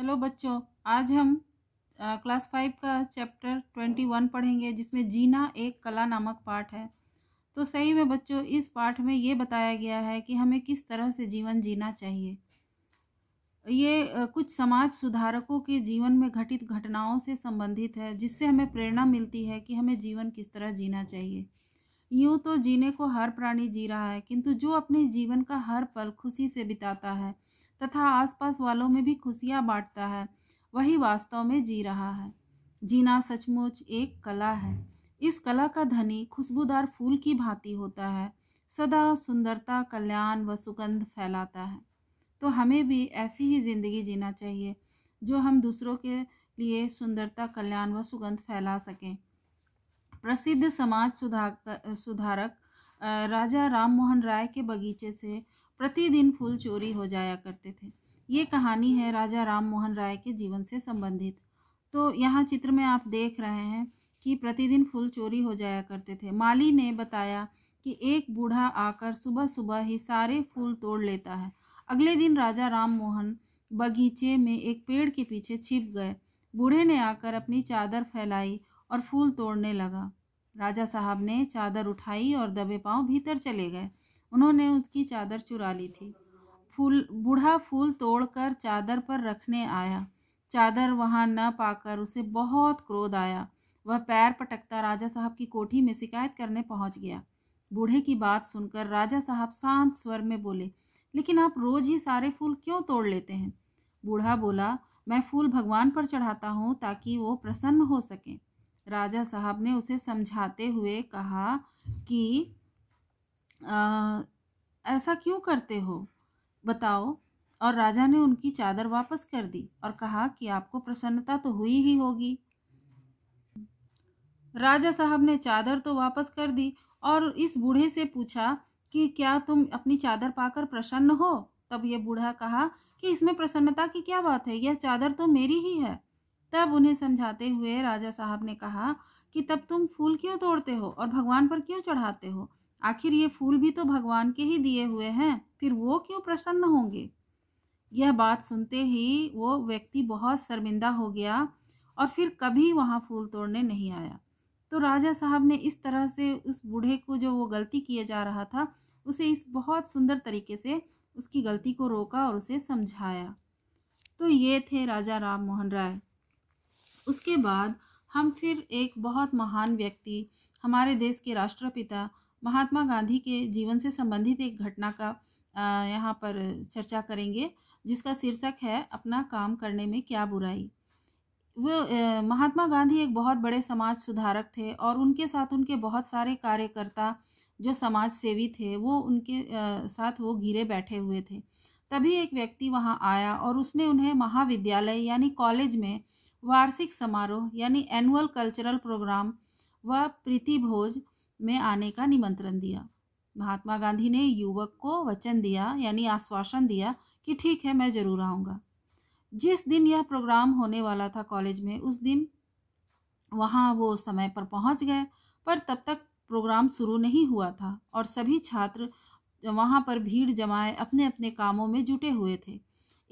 चलो बच्चों आज हम क्लास फाइव का चैप्टर ट्वेंटी वन पढ़ेंगे जिसमें जीना एक कला नामक पाठ है तो सही में बच्चों इस पाठ में ये बताया गया है कि हमें किस तरह से जीवन जीना चाहिए ये कुछ समाज सुधारकों के जीवन में घटित घटनाओं से संबंधित है जिससे हमें प्रेरणा मिलती है कि हमें जीवन किस तरह जीना चाहिए यूँ तो जीने को हर प्राणी जी रहा है किंतु जो अपने जीवन का हर पल खुशी से बिताता है तथा आसपास वालों में भी खुशियाँ बांटता है वही वास्तव में जी रहा है जीना सचमुच एक कला है इस कला का धनी खुशबूदार फूल की भांति होता है सदा सुंदरता कल्याण व सुगंध फैलाता है तो हमें भी ऐसी ही ज़िंदगी जीना चाहिए जो हम दूसरों के लिए सुंदरता कल्याण व सुगंध फैला सकें प्रसिद्ध समाज सुधार सुधारक राजा राम मोहन राय के बगीचे से प्रतिदिन फूल चोरी हो जाया करते थे ये कहानी है राजा राम मोहन राय के जीवन से संबंधित तो यहाँ चित्र में आप देख रहे हैं कि प्रतिदिन फूल चोरी हो जाया करते थे माली ने बताया कि एक बूढ़ा आकर सुबह सुबह ही सारे फूल तोड़ लेता है अगले दिन राजा राम मोहन बगीचे में एक पेड़ के पीछे छिप गए बूढ़े ने आकर अपनी चादर फैलाई और फूल तोड़ने लगा राजा साहब ने चादर उठाई और दबे पांव भीतर चले गए उन्होंने उसकी चादर चुरा ली थी फूल बूढ़ा फूल तोड़कर चादर पर रखने आया चादर वहाँ न पाकर उसे बहुत क्रोध आया वह पैर पटकता राजा साहब की कोठी में शिकायत करने पहुँच गया बूढ़े की बात सुनकर राजा साहब शांत स्वर में बोले लेकिन आप रोज ही सारे फूल क्यों तोड़ लेते हैं बूढ़ा बोला मैं फूल भगवान पर चढ़ाता हूँ ताकि वो प्रसन्न हो सकें राजा साहब ने उसे समझाते हुए कहा कि आ, ऐसा क्यों करते हो बताओ और राजा ने उनकी चादर वापस कर दी और कहा कि आपको प्रसन्नता तो हुई ही होगी राजा साहब ने चादर तो वापस कर दी और इस बूढ़े से पूछा कि क्या तुम अपनी चादर पाकर प्रसन्न हो तब यह बूढ़ा कहा कि इसमें प्रसन्नता की क्या बात है यह चादर तो मेरी ही है तब उन्हें समझाते हुए राजा साहब ने कहा कि तब तुम फूल क्यों तोड़ते हो और भगवान पर क्यों चढ़ाते हो आखिर ये फूल भी तो भगवान के ही दिए हुए हैं फिर वो क्यों प्रसन्न होंगे यह बात सुनते ही वो व्यक्ति बहुत शर्मिंदा हो गया और फिर कभी वहाँ फूल तोड़ने नहीं आया तो राजा साहब ने इस तरह से उस बूढ़े को जो वो गलती किया जा रहा था उसे इस बहुत सुंदर तरीके से उसकी गलती को रोका और उसे समझाया तो ये थे राजा राम मोहन राय उसके बाद हम फिर एक बहुत महान व्यक्ति हमारे देश के राष्ट्रपिता महात्मा गांधी के जीवन से संबंधित एक घटना का यहाँ पर चर्चा करेंगे जिसका शीर्षक है अपना काम करने में क्या बुराई वो महात्मा गांधी एक बहुत बड़े समाज सुधारक थे और उनके साथ उनके बहुत सारे कार्यकर्ता जो समाज सेवी थे वो उनके साथ वो घिरे बैठे हुए थे तभी एक व्यक्ति वहाँ आया और उसने उन्हें महाविद्यालय यानी कॉलेज में वार्षिक समारोह यानी एनुअल कल्चरल प्रोग्राम व प्रीति भोज में आने का निमंत्रण दिया महात्मा गांधी ने युवक को वचन दिया यानी आश्वासन दिया कि ठीक है मैं ज़रूर आऊँगा जिस दिन यह प्रोग्राम होने वाला था कॉलेज में उस दिन वहाँ वो समय पर पहुँच गए पर तब तक प्रोग्राम शुरू नहीं हुआ था और सभी छात्र वहाँ पर भीड़ जमाए अपने अपने कामों में जुटे हुए थे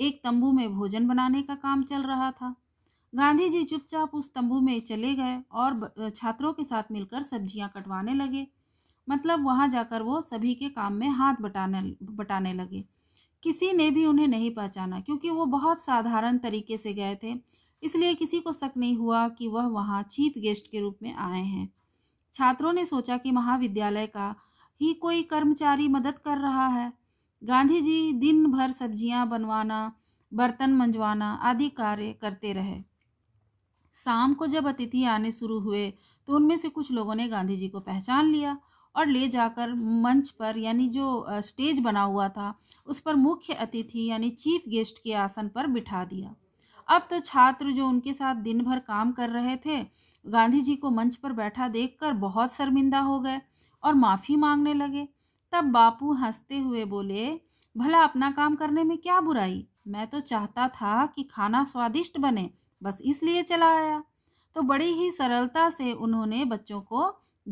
एक तंबू में भोजन बनाने का काम चल रहा था गांधी जी चुपचाप उस तंबू में चले गए और छात्रों के साथ मिलकर सब्जियां कटवाने लगे मतलब वहां जाकर वो सभी के काम में हाथ बटाने बटाने लगे किसी ने भी उन्हें नहीं पहचाना क्योंकि वो बहुत साधारण तरीके से गए थे इसलिए किसी को शक नहीं हुआ कि वह वहाँ चीफ गेस्ट के रूप में आए हैं छात्रों ने सोचा कि महाविद्यालय का ही कोई कर्मचारी मदद कर रहा है गांधी जी दिन भर सब्जियां बनवाना बर्तन मंजवाना आदि कार्य करते रहे शाम को जब अतिथि आने शुरू हुए तो उनमें से कुछ लोगों ने गांधी जी को पहचान लिया और ले जाकर मंच पर यानी जो स्टेज बना हुआ था उस पर मुख्य अतिथि यानी चीफ गेस्ट के आसन पर बिठा दिया अब तो छात्र जो उनके साथ दिन भर काम कर रहे थे गांधी जी को मंच पर बैठा देखकर बहुत शर्मिंदा हो गए और माफ़ी मांगने लगे तब बापू हंसते हुए बोले भला अपना काम करने में क्या बुराई मैं तो चाहता था कि खाना स्वादिष्ट बने बस इसलिए चला आया तो बड़ी ही सरलता से उन्होंने बच्चों को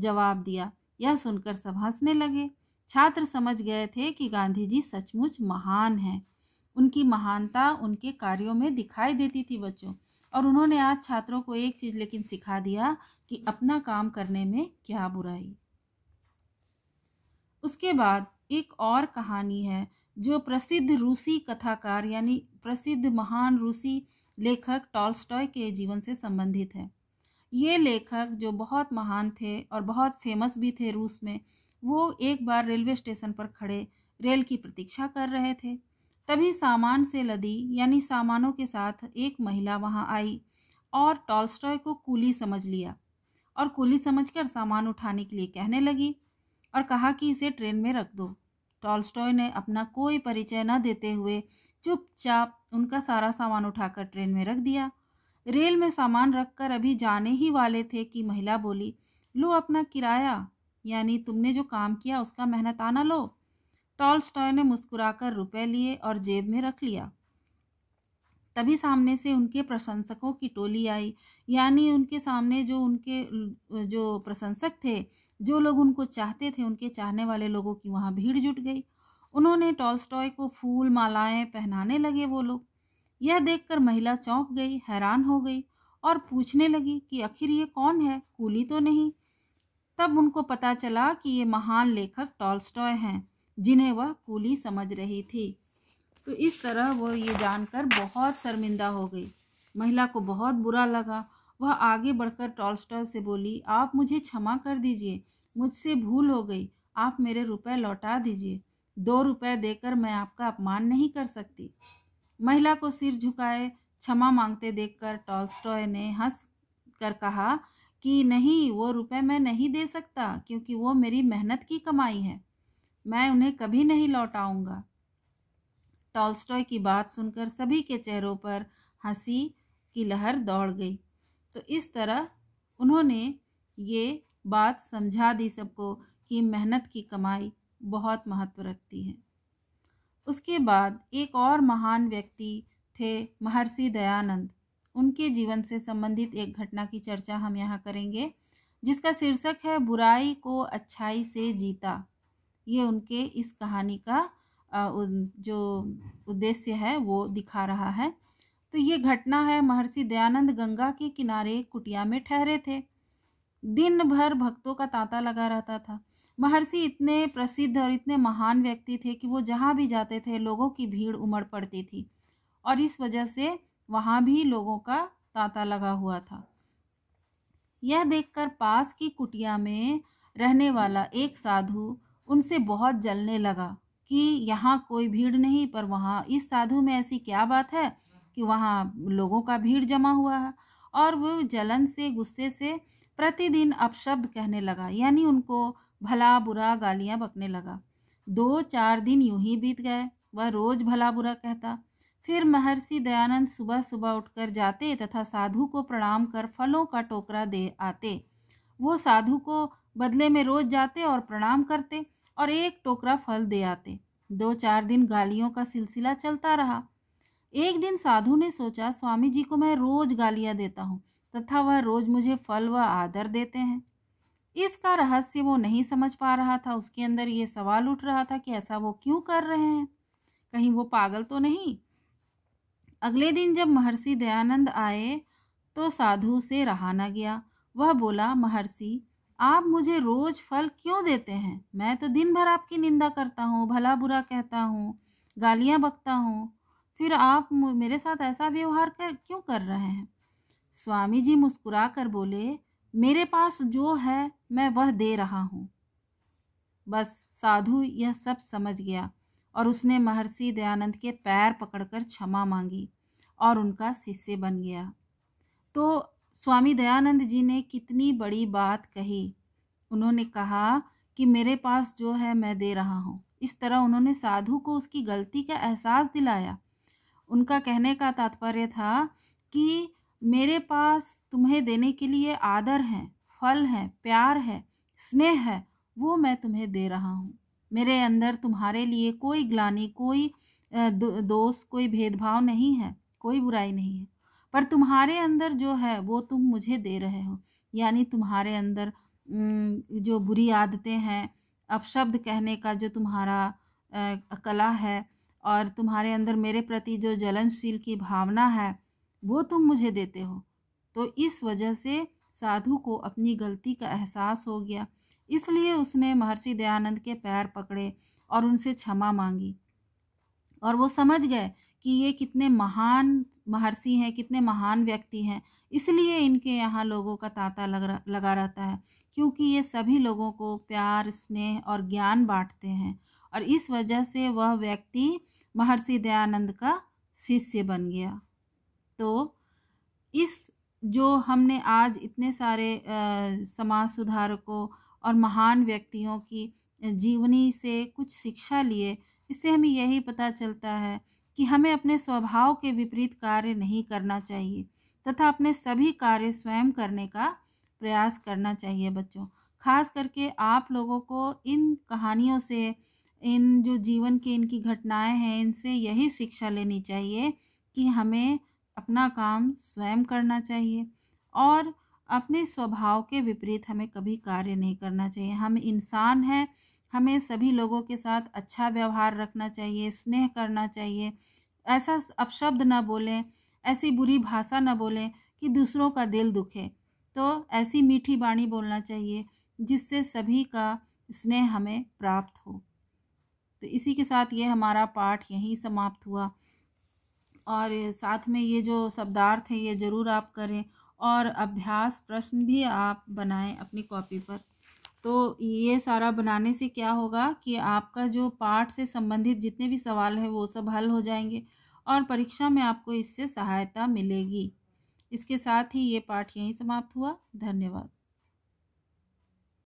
जवाब दिया यह सुनकर सब हंसने लगे छात्र समझ गए थे कि गांधी जी सचमुच महान हैं उनकी महानता उनके कार्यों में दिखाई देती थी बच्चों और उन्होंने आज छात्रों को एक चीज़ लेकिन सिखा दिया कि अपना काम करने में क्या बुराई उसके बाद एक और कहानी है जो प्रसिद्ध रूसी कथाकार यानी प्रसिद्ध महान रूसी लेखक टॉलस्टॉय के जीवन से संबंधित है ये लेखक जो बहुत महान थे और बहुत फेमस भी थे रूस में वो एक बार रेलवे स्टेशन पर खड़े रेल की प्रतीक्षा कर रहे थे तभी सामान से लदी यानी सामानों के साथ एक महिला वहाँ आई और टॉलस्टॉय को कूली समझ लिया और कूली समझकर सामान उठाने के लिए कहने लगी और कहा कि इसे ट्रेन में रख दो टॉलस्टॉय ने अपना कोई परिचय न देते हुए चुपचाप उनका सारा सामान उठाकर ट्रेन में रख दिया रेल में सामान रखकर अभी जाने ही वाले थे कि महिला बोली लो अपना किराया यानी तुमने जो काम किया उसका मेहनत आना लो टॉल स्टॉय ने मुस्कुराकर रुपए लिए और जेब में रख लिया तभी सामने से उनके प्रशंसकों की टोली आई यानी उनके सामने जो उनके जो प्रशंसक थे जो लोग उनको चाहते थे उनके चाहने वाले लोगों की वहाँ भीड़ जुट गई उन्होंने टॉलस्टॉय को फूल मालाएं पहनाने लगे वो लोग यह देखकर महिला चौंक गई हैरान हो गई और पूछने लगी कि आखिर ये कौन है कूली तो नहीं तब उनको पता चला कि ये महान लेखक टॉलस्टॉय हैं जिन्हें वह कूली समझ रही थी तो इस तरह वो ये जानकर बहुत शर्मिंदा हो गई महिला को बहुत बुरा लगा वह आगे बढ़कर टॉलस्टॉय से बोली आप मुझे क्षमा कर दीजिए मुझसे भूल हो गई आप मेरे रुपए लौटा दीजिए दो रुपए देकर मैं आपका अपमान नहीं कर सकती महिला को सिर झुकाए क्षमा मांगते देखकर टॉलस्टॉय ने हंस कर कहा कि नहीं वो रुपए मैं नहीं दे सकता क्योंकि वो मेरी मेहनत की कमाई है मैं उन्हें कभी नहीं लौटाऊंगा टॉलस्टॉय की बात सुनकर सभी के चेहरों पर हंसी की लहर दौड़ गई तो इस तरह उन्होंने ये बात समझा दी सबको कि मेहनत की कमाई बहुत महत्व रखती है उसके बाद एक और महान व्यक्ति थे महर्षि दयानंद उनके जीवन से संबंधित एक घटना की चर्चा हम यहाँ करेंगे जिसका शीर्षक है बुराई को अच्छाई से जीता ये उनके इस कहानी का जो उद्देश्य है वो दिखा रहा है तो ये घटना है महर्षि दयानंद गंगा के किनारे कुटिया में ठहरे थे दिन भर भक्तों का तांता लगा रहता था महर्षि इतने प्रसिद्ध और इतने महान व्यक्ति थे कि वो जहाँ भी जाते थे लोगों की भीड़ उमड़ पड़ती थी और इस वजह से वहाँ भी लोगों का तांता लगा हुआ था यह देखकर पास की कुटिया में रहने वाला एक साधु उनसे बहुत जलने लगा कि यहाँ कोई भीड़ नहीं पर वहाँ इस साधु में ऐसी क्या बात है कि वहाँ लोगों का भीड़ जमा हुआ है और वो जलन से गुस्से से प्रतिदिन अपशब्द कहने लगा यानी उनको भला बुरा गालियाँ बकने लगा दो चार दिन यूं ही बीत गए वह रोज भला बुरा कहता फिर महर्षि दयानंद सुबह सुबह उठकर जाते तथा साधु को प्रणाम कर फलों का टोकरा दे आते वो साधु को बदले में रोज जाते और प्रणाम करते और एक टोकरा फल दे आते दो चार दिन गालियों का सिलसिला चलता रहा एक दिन साधु ने सोचा स्वामी जी को मैं रोज गालियाँ देता हूँ तथा वह रोज मुझे फल व आदर देते हैं इसका रहस्य वो नहीं समझ पा रहा था उसके अंदर ये सवाल उठ रहा था कि ऐसा वो क्यों कर रहे हैं कहीं वो पागल तो नहीं अगले दिन जब महर्षि दयानंद आए तो साधु से रहा ना गया वह बोला महर्षि आप मुझे रोज फल क्यों देते हैं मैं तो दिन भर आपकी निंदा करता हूँ भला बुरा कहता हूँ गालियाँ बकता हूँ फिर आप मेरे साथ ऐसा व्यवहार कर क्यों कर रहे हैं स्वामी जी मुस्कुरा कर बोले मेरे पास जो है मैं वह दे रहा हूँ बस साधु यह सब समझ गया और उसने महर्षि दयानंद के पैर पकड़कर क्षमा मांगी और उनका शिष्य बन गया तो स्वामी दयानंद जी ने कितनी बड़ी बात कही उन्होंने कहा कि मेरे पास जो है मैं दे रहा हूँ इस तरह उन्होंने साधु को उसकी गलती का एहसास दिलाया उनका कहने का तात्पर्य था कि मेरे पास तुम्हें देने के लिए आदर हैं फल है प्यार है स्नेह है वो मैं तुम्हें दे रहा हूँ मेरे अंदर तुम्हारे लिए कोई ग्लानी कोई दोष कोई भेदभाव नहीं है कोई बुराई नहीं है पर तुम्हारे अंदर जो है वो तुम मुझे दे रहे हो यानी तुम्हारे अंदर जो बुरी आदतें हैं अपशब्द कहने का जो तुम्हारा कला है और तुम्हारे अंदर मेरे प्रति जो जलनशील की भावना है वो तुम मुझे देते हो तो इस वजह से साधु को अपनी गलती का एहसास हो गया इसलिए उसने महर्षि दयानंद के पैर पकड़े और उनसे क्षमा मांगी और वो समझ गए कि ये कितने महान महर्षि हैं कितने महान व्यक्ति हैं इसलिए इनके यहाँ लोगों का तांता लग रह, लगा रहता है क्योंकि ये सभी लोगों को प्यार स्नेह और ज्ञान बांटते हैं और इस वजह से वह व्यक्ति महर्षि दयानंद का शिष्य बन गया तो इस जो हमने आज इतने सारे समाज सुधारकों और महान व्यक्तियों की जीवनी से कुछ शिक्षा लिए इससे हमें यही पता चलता है कि हमें अपने स्वभाव के विपरीत कार्य नहीं करना चाहिए तथा अपने सभी कार्य स्वयं करने का प्रयास करना चाहिए बच्चों खास करके आप लोगों को इन कहानियों से इन जो जीवन के इनकी घटनाएं हैं इनसे यही शिक्षा लेनी चाहिए कि हमें अपना काम स्वयं करना चाहिए और अपने स्वभाव के विपरीत हमें कभी कार्य नहीं करना चाहिए हम इंसान हैं हमें सभी लोगों के साथ अच्छा व्यवहार रखना चाहिए स्नेह करना चाहिए ऐसा अपशब्द ना बोलें ऐसी बुरी भाषा न बोलें कि दूसरों का दिल दुखे तो ऐसी मीठी बाणी बोलना चाहिए जिससे सभी का स्नेह हमें प्राप्त हो तो इसी के साथ ये हमारा पाठ यहीं समाप्त हुआ और साथ में ये जो शब्दार्थ है ये ज़रूर आप करें और अभ्यास प्रश्न भी आप बनाएं अपनी कॉपी पर तो ये सारा बनाने से क्या होगा कि आपका जो पाठ से संबंधित जितने भी सवाल हैं वो सब हल हो जाएंगे और परीक्षा में आपको इससे सहायता मिलेगी इसके साथ ही ये पाठ यहीं समाप्त हुआ धन्यवाद